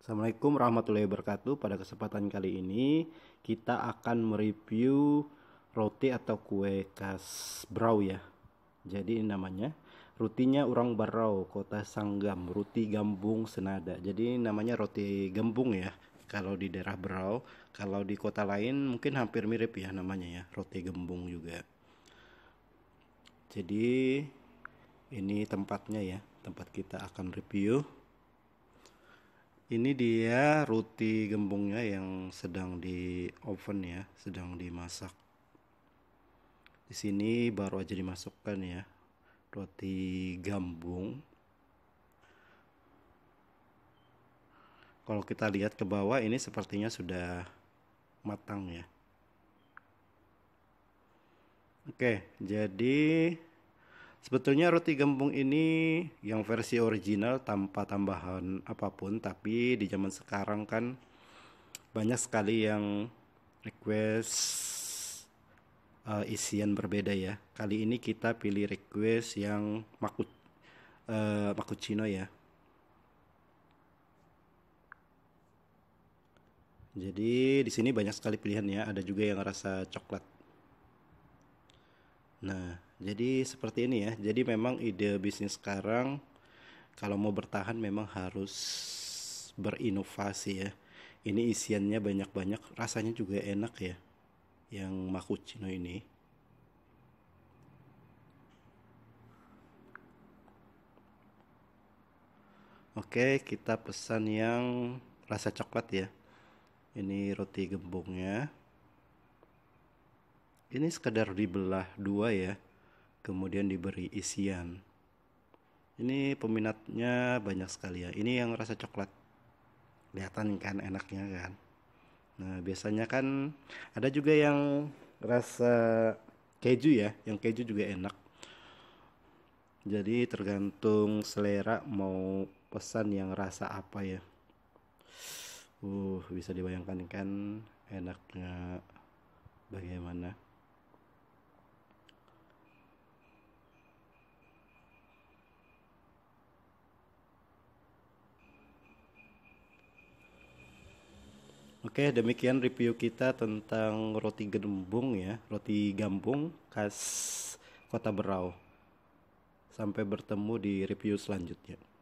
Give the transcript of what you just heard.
Assalamualaikum warahmatullahi wabarakatuh. Pada kesempatan kali ini kita akan mereview roti atau kue khas Brau ya. Jadi ini namanya rutinya orang Barau, kota Sanggam, roti gambung senada. Jadi ini namanya roti gembung ya. Kalau di daerah Berau, kalau di kota lain mungkin hampir mirip ya namanya ya, roti gembung juga. Jadi ini tempatnya ya, tempat kita akan review ini dia roti gembungnya yang sedang di oven ya sedang dimasak di sini baru aja dimasukkan ya roti gambung kalau kita lihat ke bawah ini sepertinya sudah matang ya oke jadi Sebetulnya roti gempung ini yang versi original tanpa tambahan apapun, tapi di zaman sekarang kan banyak sekali yang request uh, isian berbeda ya. Kali ini kita pilih request yang makut uh, eh, makucino ya. Jadi di sini banyak sekali pilihan ya. Ada juga yang rasa coklat. Nah, jadi seperti ini ya. Jadi memang ide bisnis sekarang kalau mau bertahan memang harus berinovasi ya. Ini isiannya banyak-banyak, rasanya juga enak ya. Yang makucino ini. Oke, kita pesan yang rasa coklat ya. Ini roti gembungnya ini sekedar dibelah dua ya kemudian diberi isian ini peminatnya banyak sekali ya ini yang rasa coklat kelihatan kan enaknya kan nah biasanya kan ada juga yang rasa keju ya yang keju juga enak jadi tergantung selera mau pesan yang rasa apa ya uh bisa dibayangkan kan enaknya bagaimana Oke, demikian review kita tentang roti gembung ya, roti gambung khas Kota Berau. Sampai bertemu di review selanjutnya.